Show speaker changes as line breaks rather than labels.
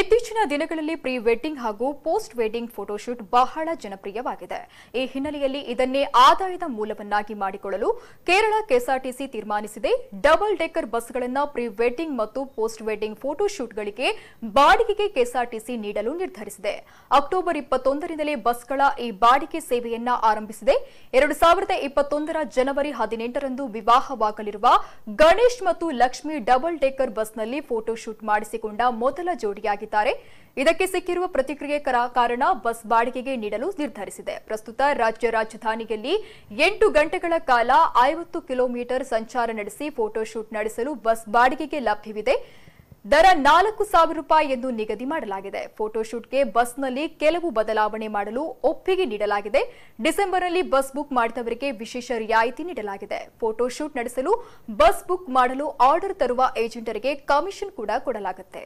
ಇತ್ತೀಚಿನ ದಿನಗಳಲ್ಲಿ pre wedding ಹಾಗೂ ಪೋಸ್ಟ್ ವೆಡ್ಡಿಂಗ್ ಫೋಟೋಶೂಟ್ ಬಹಳ ಜನಪ್ರಿಯವಾಗಿದೆ ಈ ಹಿನ್ನೆಲೆಯಲ್ಲಿ ಇದನ್ನೇ ಆದಾಯದ ಮೂಲವನ್ನಾಗಿ ಮಾಡಿಕೊಳ್ಳಲು ಕೇರಳ ಕೆಎಸ್ಆರ್ಟಿಸಿ ತೀರ್ಮಾನಿಸಿದೆ ಡಬಲ್ ಡೆಕ್ಕರ್ ಬಸ್ಗಳನ್ನು ಪ್ರೀ ವೆಡ್ಡಿಂಗ್ ಮತ್ತು ಪೋಸ್ಟ್ ವೆಡ್ಡಿಂಗ್ ಫೋಟೋಶೂಟ್ಗಳಿಗೆ ಬಾಡಿಗೆಗೆ ಕೆಎಸ್ಆರ್ಟಿಸಿ ನೀಡಲು ನಿರ್ಧರಿಸಿದೆ ಅಕ್ಟೋಬರ್ ಇಪ್ಪತ್ತೊಂದರಿಂದಲೇ ಬಸ್ಗಳ ಈ ಬಾಡಿಗೆ ಸೇವೆಯನ್ನ ಆರಂಭಿಸಿದೆ ಎರಡು ಸಾವಿರದ ಇಪ್ಪತ್ತೊಂದರ ಜನವರಿ ಹದಿನೆಂಟರಂದು ವಿವಾಹವಾಗಲಿರುವ ಗಣೇಶ್ ಮತ್ತು ಲಕ್ಷ್ಮಿ ಡಬಲ್ ಡೆಕ್ಕರ್ ಬಸ್ನಲ್ಲಿ ಫೋಟೋಶೂಟ್ ಮಾಡಿಸಿಕೊಂಡ ಮೊದಲ ಜೋಡಿಯಾಗಿ ಮುಂದಾಗಿದ್ದಾರೆ ಇದಕ್ಕೆ ಸಿಕ್ಕಿರುವ ಪ್ರತಿಕ್ರಿಯೆ ಕಾರಣ ಬಸ್ ಬಾಡಿಗೆಗೆ ನೀಡಲು ನಿರ್ಧರಿಸಿದೆ ಪ್ರಸ್ತುತ ರಾಜ್ಯ ರಾಜಧಾನಿಯಲ್ಲಿ ಎಂಟು ಗಂಟೆಗಳ ಕಾಲ ಐವತ್ತು ಕಿಲೋಮೀಟರ್ ಸಂಚಾರ ನಡೆಸಿ ಫೋಟೋಶೂಟ್ ನಡೆಸಲು ಬಸ್ ಬಾಡಿಗೆಗೆ ಲಭ್ಯವಿದೆ ದರ ನಾಲ್ಕು ಸಾವಿರ ರೂಪಾಯಿ ಎಂದು ನಿಗದಿ ಮಾಡಲಾಗಿದೆ ಫೋಟೋಶೂಟ್ಗೆ ಬಸ್ನಲ್ಲಿ ಕೆಲವು ಬದಲಾವಣೆ ಮಾಡಲು ಒಪ್ಪಿಗೆ ನೀಡಲಾಗಿದೆ ಡಿಸೆಂಬರ್ನಲ್ಲಿ ಬಸ್ ಬುಕ್ ಮಾಡಿದವರಿಗೆ ವಿಶೇಷ ರಿಯಾಯಿತಿ ನೀಡಲಾಗಿದೆ ಫೋಟೋಶೂಟ್ ನಡೆಸಲು ಬಸ್ ಬುಕ್ ಮಾಡಲು ಆರ್ಡರ್ ತರುವ ಏಜೆಂಟರಿಗೆ ಕಮಿಷನ್ ಕೂಡ ಕೊಡಲಾಗುತ್ತೆ